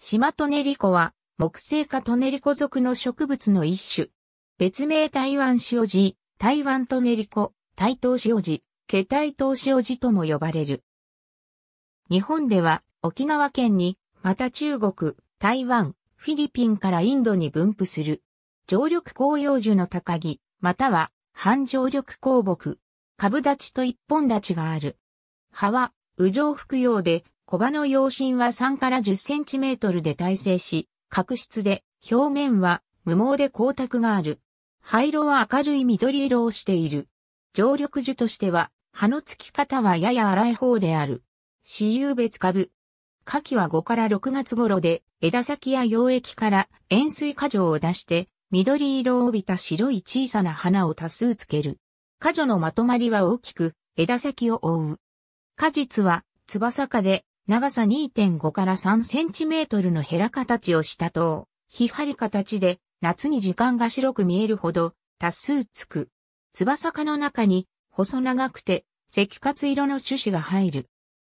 島トネリコは、木製科トネリコ属の植物の一種。別名台湾塩地、台湾トネリコ、台東塩地、下台東塩地とも呼ばれる。日本では、沖縄県に、また中国、台湾、フィリピンからインドに分布する。常緑広葉樹の高木、または、半常緑広木、株立ちと一本立ちがある。葉は、右上服用で、小葉の養身は3から10センチメートルで耐性し、角質で表面は無毛で光沢がある。灰色は明るい緑色をしている。常緑樹としては、葉の付き方はやや荒い方である。私有別株。夏季は5から6月頃で、枝先や溶液から塩水果状を出して、緑色を帯びた白い小さな花を多数つける。果樹のまとまりは大きく、枝先を覆う。果実は、翼科で、長さ2.5から3センチメートルのヘラ形をした塔、ひはり形で、夏に時間が白く見えるほど、多数つく。翼かの中に、細長くて、赤活色の種子が入る。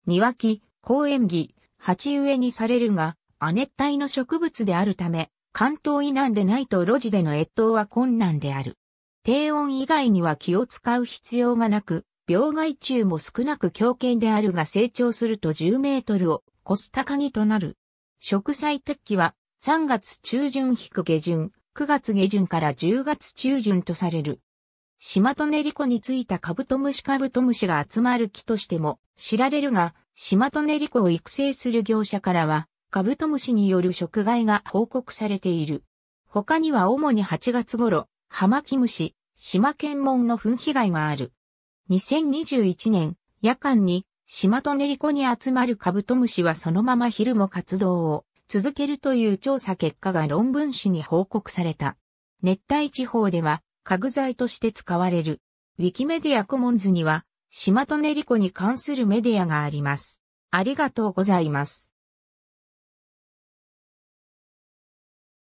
庭木、公園木、鉢植えにされるが、亜熱帯の植物であるため、関東以南でないと路地での越冬は困難である。低温以外には気を使う必要がなく、病害虫も少なく強健であるが成長すると10メートルを越す高木となる。植栽適期は3月中旬引下旬、9月下旬から10月中旬とされる。シマトネリコについたカブトムシカブトムシが集まる木としても知られるが、シマトネリコを育成する業者からは、カブトムシによる食害が報告されている。他には主に8月頃、ハマキムシ、島検問の糞被害がある。2021年、夜間に、島と練りコに集まるカブトムシはそのまま昼も活動を続けるという調査結果が論文誌に報告された。熱帯地方では、家具材として使われる。ウィキメディアコモンズには、島と練りコに関するメディアがあります。ありがとうございます。